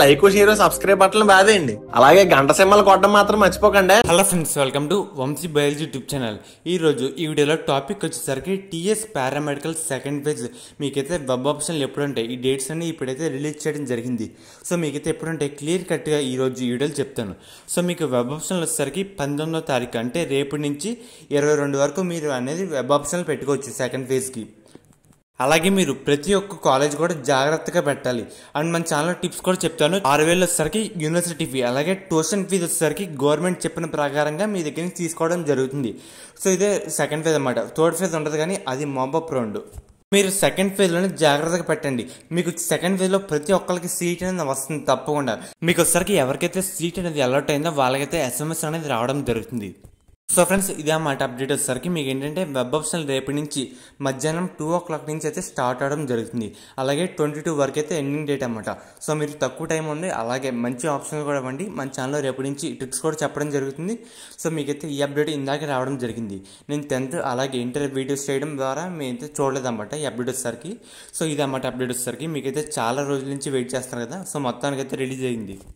like share subscribe button బాధేయండి అలాగే గంట సింహాలు కొట్టడం మాత్రం మర్చిపోకండి hello friends welcome to Vamsi biology YouTube channel ఈ రోజు ఈ వీడియోలో టాపిక్ వచ్చేసరికి టీఎస్ పారామెడికల్ సెకండ్ పేజ్ మీకైతే వెబ్ ఆప్షన్లు ఎప్పుడుంటాయి ఈ డేట్స్ అన్ని ఇప్పుడైతే రిలీజ్ చేయడం జరిగింది సో మీకైతే ఎప్పుడుంటాయి క్లియర్ కట్గా ఈ రోజు ఈ వీడియోలు చెప్తాను సో మీకు వెబ్ ఆప్షన్లు వచ్చేసరికి పంతొమ్మిదో తారీఖు అంటే రేపు నుంచి ఇరవై రెండు వరకు మీరు అనేది వెబ్ ఆప్షన్లు పెట్టుకోవచ్చు సెకండ్ ఫేజ్కి అలాగే మీరు ప్రతి ఒక్క కాలేజ్ కూడా జాగ్రత్తగా పెట్టాలి అండ్ మన ఛానల్ టిప్స్ కూడా చెప్తాను ఆరు వేలు వచ్చేసరికి యూనివర్సిటీ ఫీ అలాగే ట్యూషన్ ఫీజు వచ్చేసరికి గవర్నమెంట్ చెప్పిన ప్రకారంగా మీ దగ్గర నుంచి తీసుకోవడం జరుగుతుంది సో ఇదే సెకండ్ ఫేజ్ అనమాట థర్డ్ ఫేజ్ ఉండదు కానీ అది మాబప్ రౌండ్ మీరు సెకండ్ ఫేజ్లోనే జాగ్రత్తగా పెట్టండి మీకు సెకండ్ ఫేజ్లో ప్రతి ఒక్కరికి సీట్ అనేది వస్తుంది తప్పకుండా మీకు వచ్చేసరికి ఎవరికైతే సీట్ అనేది అలర్ట్ అయిందో వాళ్ళకైతే ఎస్ఎంఎస్ అనేది రావడం జరుగుతుంది సో ఫ్రెండ్స్ ఇదే మాట అప్డేట్ వచ్చేసరికి మీకు ఏంటంటే వెబ్ ఆప్షన్ రేపటి నుంచి మధ్యాహ్నం టూ ఓ క్లాక్ నుంచి అయితే స్టార్ట్ అవడం జరుగుతుంది అలాగే ట్వంటీ టూ వరకు అయితే ఎండింగ్ డేట్ అనమాట సో మీరు తక్కువ టైం ఉంది అలాగే మంచి ఆప్షన్ కూడా ఇవ్వండి మన ఛానల్లో రేపటి నుంచి ట్రిక్స్ కూడా చెప్పడం జరుగుతుంది సో మీకైతే ఈ అప్డేట్ ఇందాక రావడం జరిగింది నేను టెన్త్ అలాగే ఇంటర్ వీడియోస్ చేయడం ద్వారా మేమైతే చూడలేదన్నమాట ఈ అప్డేట్ వచ్చేసరికి సో అన్నమాట అప్డేట్ వచ్చేసరికి మీకైతే చాలా రోజుల నుంచి వెయిట్ చేస్తారు కదా సో మొత్తానికైతే రిలీజ్ అయింది